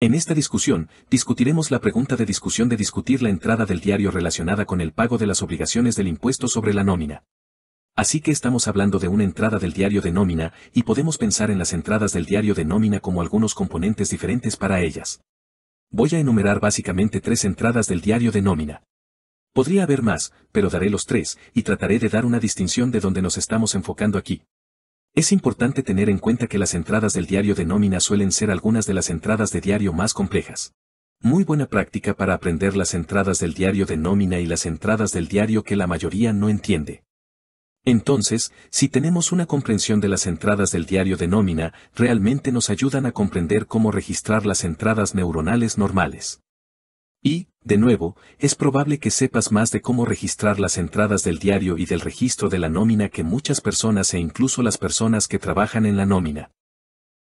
En esta discusión, discutiremos la pregunta de discusión de discutir la entrada del diario relacionada con el pago de las obligaciones del impuesto sobre la nómina. Así que estamos hablando de una entrada del diario de nómina y podemos pensar en las entradas del diario de nómina como algunos componentes diferentes para ellas. Voy a enumerar básicamente tres entradas del diario de nómina. Podría haber más, pero daré los tres y trataré de dar una distinción de donde nos estamos enfocando aquí. Es importante tener en cuenta que las entradas del diario de nómina suelen ser algunas de las entradas de diario más complejas. Muy buena práctica para aprender las entradas del diario de nómina y las entradas del diario que la mayoría no entiende. Entonces, si tenemos una comprensión de las entradas del diario de nómina, realmente nos ayudan a comprender cómo registrar las entradas neuronales normales. Y, de nuevo, es probable que sepas más de cómo registrar las entradas del diario y del registro de la nómina que muchas personas e incluso las personas que trabajan en la nómina.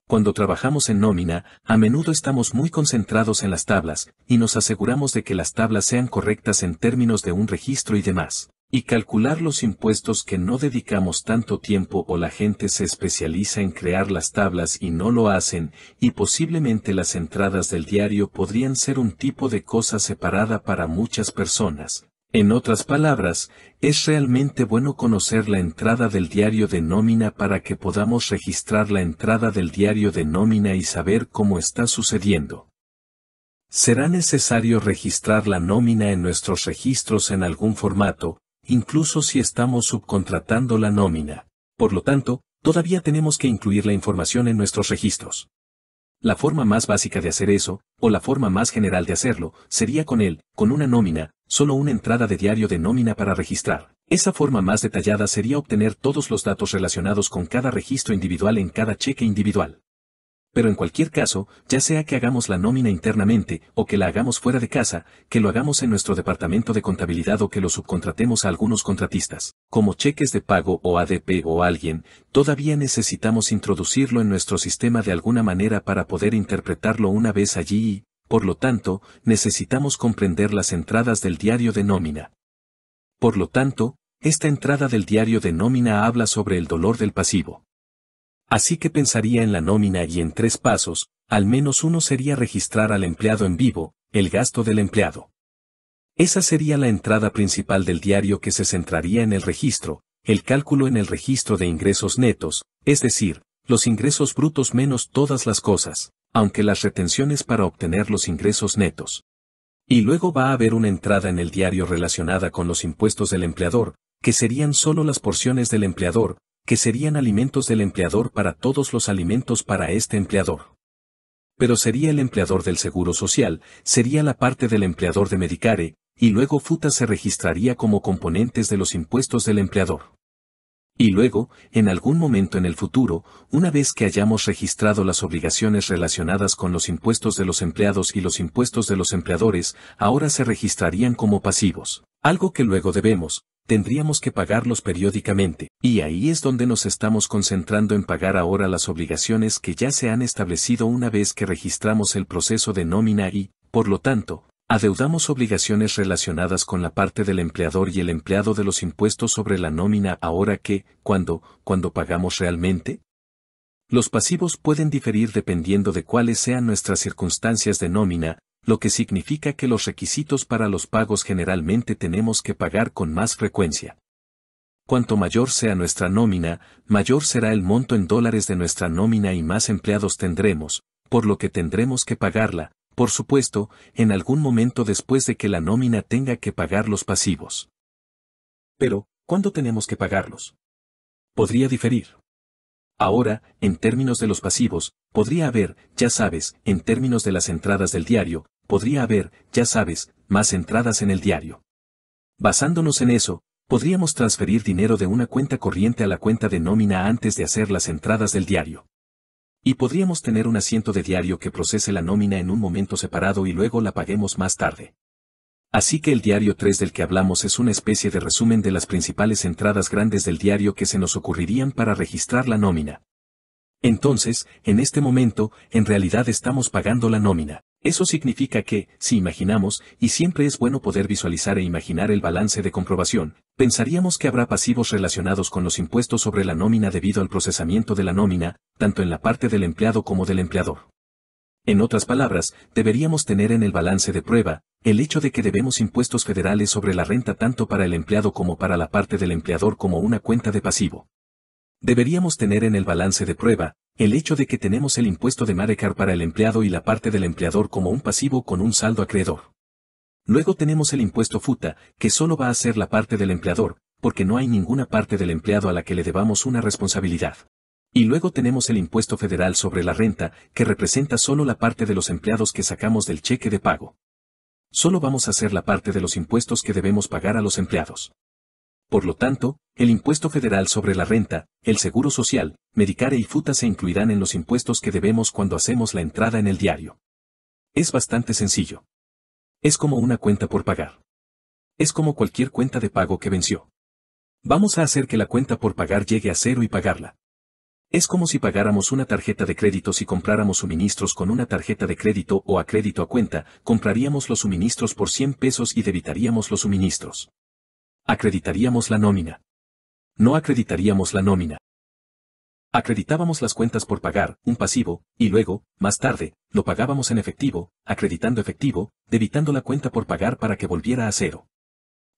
Cuando trabajamos en nómina, a menudo estamos muy concentrados en las tablas, y nos aseguramos de que las tablas sean correctas en términos de un registro y demás y calcular los impuestos que no dedicamos tanto tiempo o la gente se especializa en crear las tablas y no lo hacen, y posiblemente las entradas del diario podrían ser un tipo de cosa separada para muchas personas. En otras palabras, es realmente bueno conocer la entrada del diario de nómina para que podamos registrar la entrada del diario de nómina y saber cómo está sucediendo. Será necesario registrar la nómina en nuestros registros en algún formato, incluso si estamos subcontratando la nómina. Por lo tanto, todavía tenemos que incluir la información en nuestros registros. La forma más básica de hacer eso, o la forma más general de hacerlo, sería con él, con una nómina, solo una entrada de diario de nómina para registrar. Esa forma más detallada sería obtener todos los datos relacionados con cada registro individual en cada cheque individual. Pero en cualquier caso, ya sea que hagamos la nómina internamente, o que la hagamos fuera de casa, que lo hagamos en nuestro departamento de contabilidad o que lo subcontratemos a algunos contratistas, como cheques de pago o ADP o alguien, todavía necesitamos introducirlo en nuestro sistema de alguna manera para poder interpretarlo una vez allí y, por lo tanto, necesitamos comprender las entradas del diario de nómina. Por lo tanto, esta entrada del diario de nómina habla sobre el dolor del pasivo. Así que pensaría en la nómina y en tres pasos, al menos uno sería registrar al empleado en vivo, el gasto del empleado. Esa sería la entrada principal del diario que se centraría en el registro, el cálculo en el registro de ingresos netos, es decir, los ingresos brutos menos todas las cosas, aunque las retenciones para obtener los ingresos netos. Y luego va a haber una entrada en el diario relacionada con los impuestos del empleador, que serían solo las porciones del empleador, que serían alimentos del empleador para todos los alimentos para este empleador. Pero sería el empleador del Seguro Social, sería la parte del empleador de Medicare, y luego FUTA se registraría como componentes de los impuestos del empleador. Y luego, en algún momento en el futuro, una vez que hayamos registrado las obligaciones relacionadas con los impuestos de los empleados y los impuestos de los empleadores, ahora se registrarían como pasivos, algo que luego debemos, tendríamos que pagarlos periódicamente, y ahí es donde nos estamos concentrando en pagar ahora las obligaciones que ya se han establecido una vez que registramos el proceso de nómina y, por lo tanto, adeudamos obligaciones relacionadas con la parte del empleador y el empleado de los impuestos sobre la nómina ahora que, cuando, cuando pagamos realmente, los pasivos pueden diferir dependiendo de cuáles sean nuestras circunstancias de nómina, lo que significa que los requisitos para los pagos generalmente tenemos que pagar con más frecuencia. Cuanto mayor sea nuestra nómina, mayor será el monto en dólares de nuestra nómina y más empleados tendremos, por lo que tendremos que pagarla, por supuesto, en algún momento después de que la nómina tenga que pagar los pasivos. Pero, ¿cuándo tenemos que pagarlos? Podría diferir. Ahora, en términos de los pasivos, podría haber, ya sabes, en términos de las entradas del diario, podría haber, ya sabes, más entradas en el diario. Basándonos en eso, podríamos transferir dinero de una cuenta corriente a la cuenta de nómina antes de hacer las entradas del diario. Y podríamos tener un asiento de diario que procese la nómina en un momento separado y luego la paguemos más tarde. Así que el diario 3 del que hablamos es una especie de resumen de las principales entradas grandes del diario que se nos ocurrirían para registrar la nómina. Entonces, en este momento, en realidad estamos pagando la nómina. Eso significa que, si imaginamos, y siempre es bueno poder visualizar e imaginar el balance de comprobación, pensaríamos que habrá pasivos relacionados con los impuestos sobre la nómina debido al procesamiento de la nómina, tanto en la parte del empleado como del empleador. En otras palabras, deberíamos tener en el balance de prueba, el hecho de que debemos impuestos federales sobre la renta tanto para el empleado como para la parte del empleador como una cuenta de pasivo. Deberíamos tener en el balance de prueba, el hecho de que tenemos el impuesto de Marecar para el empleado y la parte del empleador como un pasivo con un saldo acreedor. Luego tenemos el impuesto FUTA, que solo va a ser la parte del empleador, porque no hay ninguna parte del empleado a la que le debamos una responsabilidad. Y luego tenemos el impuesto federal sobre la renta, que representa solo la parte de los empleados que sacamos del cheque de pago. Solo vamos a hacer la parte de los impuestos que debemos pagar a los empleados. Por lo tanto, el impuesto federal sobre la renta, el seguro social, Medicare y FUTA se incluirán en los impuestos que debemos cuando hacemos la entrada en el diario. Es bastante sencillo. Es como una cuenta por pagar. Es como cualquier cuenta de pago que venció. Vamos a hacer que la cuenta por pagar llegue a cero y pagarla. Es como si pagáramos una tarjeta de crédito si compráramos suministros con una tarjeta de crédito o a crédito a cuenta, compraríamos los suministros por 100 pesos y debitaríamos los suministros. Acreditaríamos la nómina. No acreditaríamos la nómina. Acreditábamos las cuentas por pagar, un pasivo, y luego, más tarde, lo pagábamos en efectivo, acreditando efectivo, debitando la cuenta por pagar para que volviera a cero.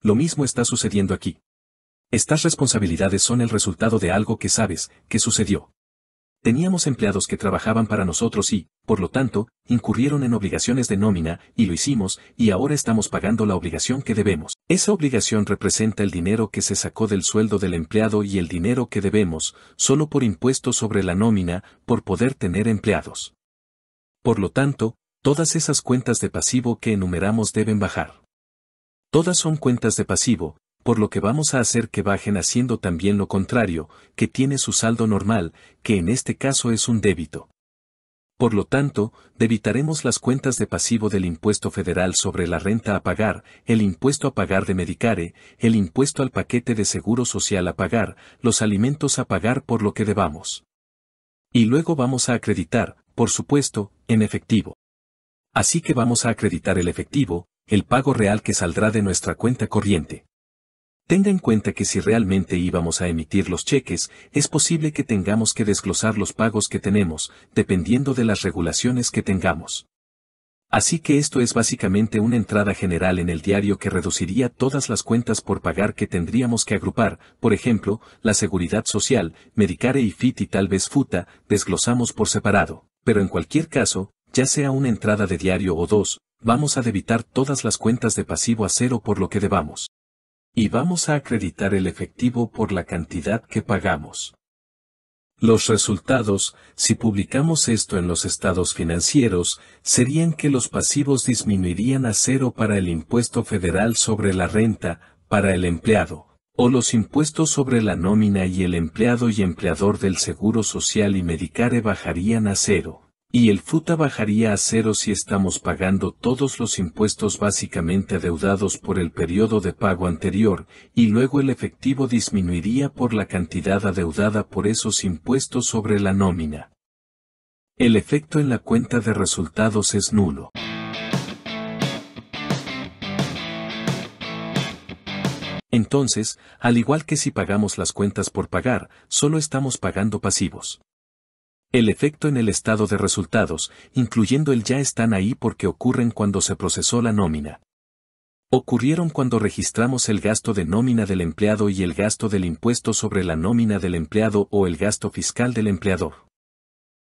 Lo mismo está sucediendo aquí. Estas responsabilidades son el resultado de algo que sabes, que sucedió. Teníamos empleados que trabajaban para nosotros y, por lo tanto, incurrieron en obligaciones de nómina, y lo hicimos, y ahora estamos pagando la obligación que debemos. Esa obligación representa el dinero que se sacó del sueldo del empleado y el dinero que debemos, solo por impuestos sobre la nómina, por poder tener empleados. Por lo tanto, todas esas cuentas de pasivo que enumeramos deben bajar. Todas son cuentas de pasivo, por lo que vamos a hacer que bajen haciendo también lo contrario, que tiene su saldo normal, que en este caso es un débito. Por lo tanto, debitaremos las cuentas de pasivo del impuesto federal sobre la renta a pagar, el impuesto a pagar de Medicare, el impuesto al paquete de seguro social a pagar, los alimentos a pagar por lo que debamos. Y luego vamos a acreditar, por supuesto, en efectivo. Así que vamos a acreditar el efectivo, el pago real que saldrá de nuestra cuenta corriente. Tenga en cuenta que si realmente íbamos a emitir los cheques, es posible que tengamos que desglosar los pagos que tenemos, dependiendo de las regulaciones que tengamos. Así que esto es básicamente una entrada general en el diario que reduciría todas las cuentas por pagar que tendríamos que agrupar, por ejemplo, la seguridad social, Medicare y FIT y tal vez FUTA, desglosamos por separado. Pero en cualquier caso, ya sea una entrada de diario o dos, vamos a debitar todas las cuentas de pasivo a cero por lo que debamos. Y vamos a acreditar el efectivo por la cantidad que pagamos. Los resultados, si publicamos esto en los estados financieros, serían que los pasivos disminuirían a cero para el impuesto federal sobre la renta, para el empleado, o los impuestos sobre la nómina y el empleado y empleador del Seguro Social y Medicare bajarían a cero y el fruta bajaría a cero si estamos pagando todos los impuestos básicamente adeudados por el periodo de pago anterior, y luego el efectivo disminuiría por la cantidad adeudada por esos impuestos sobre la nómina. El efecto en la cuenta de resultados es nulo. Entonces, al igual que si pagamos las cuentas por pagar, solo estamos pagando pasivos. El efecto en el estado de resultados, incluyendo el ya están ahí porque ocurren cuando se procesó la nómina. Ocurrieron cuando registramos el gasto de nómina del empleado y el gasto del impuesto sobre la nómina del empleado o el gasto fiscal del empleador.